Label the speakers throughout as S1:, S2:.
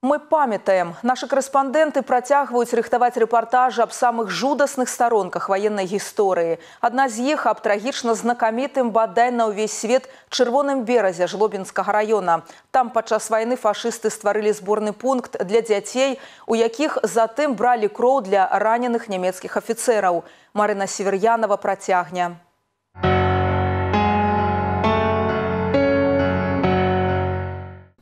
S1: Мы памятаем. Наши корреспонденты протягивают рыхтовать репортажи об самых жудасных сторонках военной истории. Одна из іх аб трагічна знакамітым бадай на весь свет чырвоным беразе Жлобинского района. Там под час войны фашисты стварылі сборный пункт для детей, у яких затем брали кроў для раненых немецких офицеров. Марина Северянова працягне.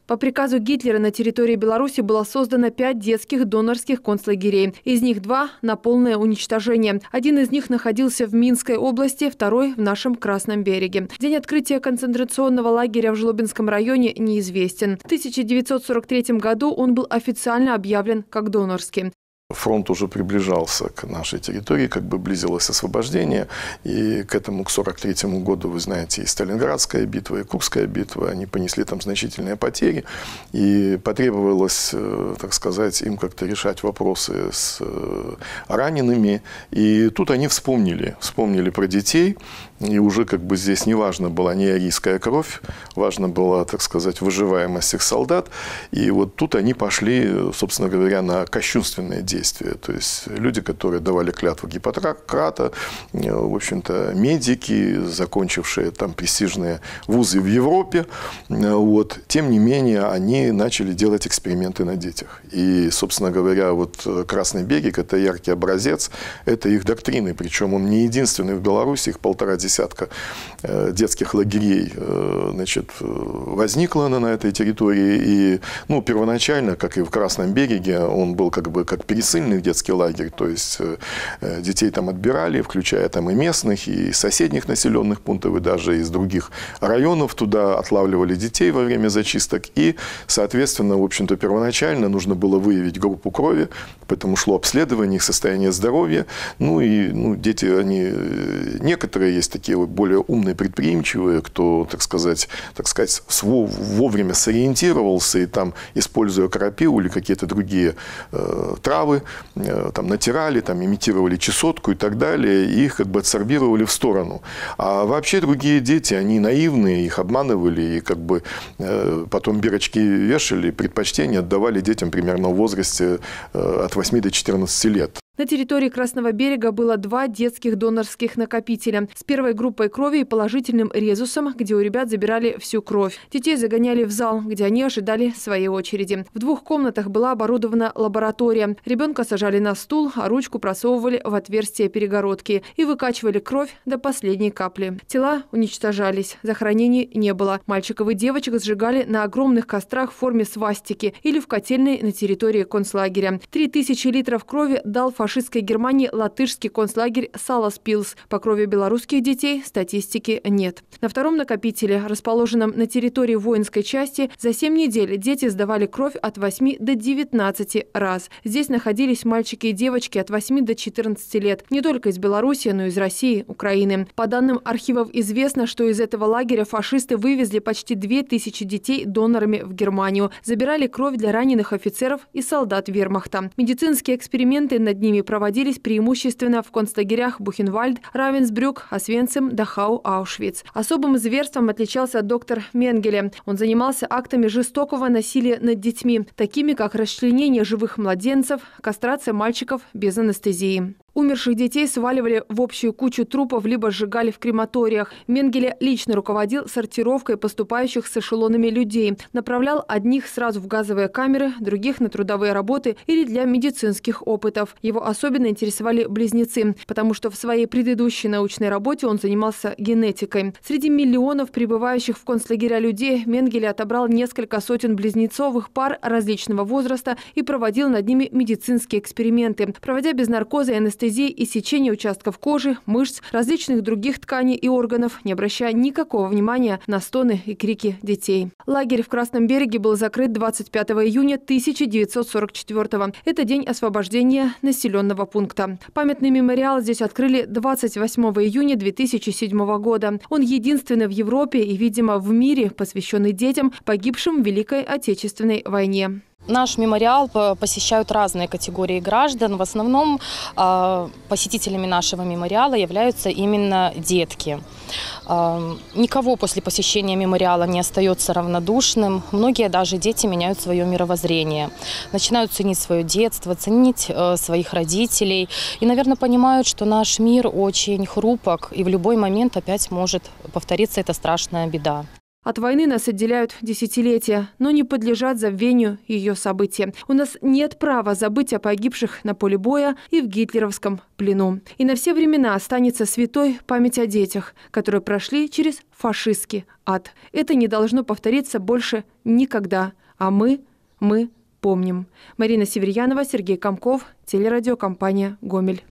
S1: По приказу Гитлера на территории Беларуси было создано пять детских донорских концлагерей. Из них два на полное уничтожение. Один из них находился в Минской области, второй в нашем Красном береге. День открытия концентрационного лагеря в Жлобинском районе неизвестен. В 1943 году он был официально объявлен как донорский.
S2: Фронт уже приближался к нашей территории, как бы близилось освобождение. И к этому, к 1943 году, вы знаете, и Сталинградская битва, и Курская битва, они понесли там значительные потери. И потребовалось, э, так сказать, им как-то решать вопросы с э, ранеными. И тут они вспомнили, вспомнили про детей. И уже как бы здесь не важно была не арийская кровь, важно была, так сказать, выживаемость их солдат. И вот тут они пошли, собственно говоря, на кощунственные действия воздействия. То есть люди, которые давали клятву Гиппократа, э, в общем-то, медики, закончившие там престижные вузы в Европе, э, вот, тем не менее, они начали делать эксперименты на детях. И, собственно говоря, вот э, «Красный берег» – это яркий образец, это их доктрины, причем он не единственный в Беларуси, их полтора десятка детских лагерей значит, возникло на этой территории. И ну, первоначально, как и в Красном береге, он был как бы как пересмотрен сильный детский лагерь, то есть э, э, детей там отбирали, включая там и местных, и соседних населенных пунктов, и даже из других районов туда отлавливали детей во время зачисток. И, соответственно, в общем-то, первоначально нужно было выявить группу крови, поэтому шло обследование их состояние здоровья. Ну и ну, дети, они э, некоторые есть такие более умные, предприимчивые, кто, так сказать, так сказать, вовремя сориентировался и там, используя крапиву или какие-то другие э, травы, каналы, э, там натирали, там имитировали чесотку и так далее, и их как бы отсорбировали в сторону. А вообще другие дети, они наивные, их обманывали и как бы э, потом бирочки вешали, предпочтения отдавали детям примерно в возрасте э, от 8 до 14 лет.
S1: На территории Красного берега было два детских донорских накопителя с первой группой крови и положительным резусом, где у ребят забирали всю кровь. Детей загоняли в зал, где они ожидали своей очереди. В двух комнатах была оборудована лаборатория. Ребенка сажали на стул, а ручку просовывали в отверстие перегородки и выкачивали кровь до последней капли. Тела уничтожались, захоронений не было. Мальчиков и девочек сжигали на огромных кострах в форме свастики или в котельной на территории концлагеря. Три тысячи литров крови дал фашист фашистской Германии латышский концлагерь Саласпилс. По крови белорусских детей статистики нет. На втором накопителе, расположенном на территории воинской части, за 7 недель дети сдавали кровь от 8 до 19 раз. Здесь находились мальчики и девочки от 8 до 14 лет. Не только из Беларуси, но и из России, Украины. По данным архивов известно, что из этого лагеря фашисты вывезли почти 2000 детей донорами в Германию. Забирали кровь для раненых офицеров и солдат вермахта. Медицинские эксперименты над ними Исследования проводились преимущественно в концлагерях Бухенвальд, Равенсбрюк, Освенцим, Дахау, Аушвиц. Особым зверством отличался доктор Менгеле. Он занимался актами жестокого насилия над детьми, такими как расчленение живых младенцев, кастрация мальчиков без анестезии. Умерших детей сваливали в общую кучу трупов, либо сжигали в крематориях. Менгеле лично руководил сортировкой поступающих с эшелонами людей. Направлял одних сразу в газовые камеры, других на трудовые работы или для медицинских опытов. Его особенно интересовали близнецы, потому что в своей предыдущей научной работе он занимался генетикой. Среди миллионов прибывающих в концлагеря людей Менгеле отобрал несколько сотен близнецовых пар различного возраста и проводил над ними медицинские эксперименты. Проводя без наркоза и анестезии, анестезии и сечения участков кожи, мышц, различных других тканей и органов, не обращая никакого внимания на стоны и крики детей. Лагерь в Красном береге был закрыт 25 июня 1944 года. Это день освобождения населенного пункта. Памятный мемориал здесь открыли 28 июня 2007 года. Он единственный в Европе и, видимо, в мире, посвященный детям, погибшим в Великой Отечественной войне. Наш мемориал посещают разные категории граждан. В основном а, посетителями нашего мемориала являются именно детки. А, никого после посещения мемориала не остается равнодушным. Многие даже дети меняют свое мировоззрение. Начинают ценить свое детство, ценить а, своих родителей. И, наверное, понимают, что наш мир очень хрупок и в любой момент опять может повториться эта страшная беда. От войны нас отделяют десятилетия, но не подлежат забвению ее события. У нас нет права забыть о погибших на поле боя и в гитлеровском плену. И на все времена останется святой память о детях, которые прошли через фашистский ад. Это не должно повториться больше никогда. А мы, мы помним. Марина Северьянова, Сергей Комков, телерадиокомпания «Гомель».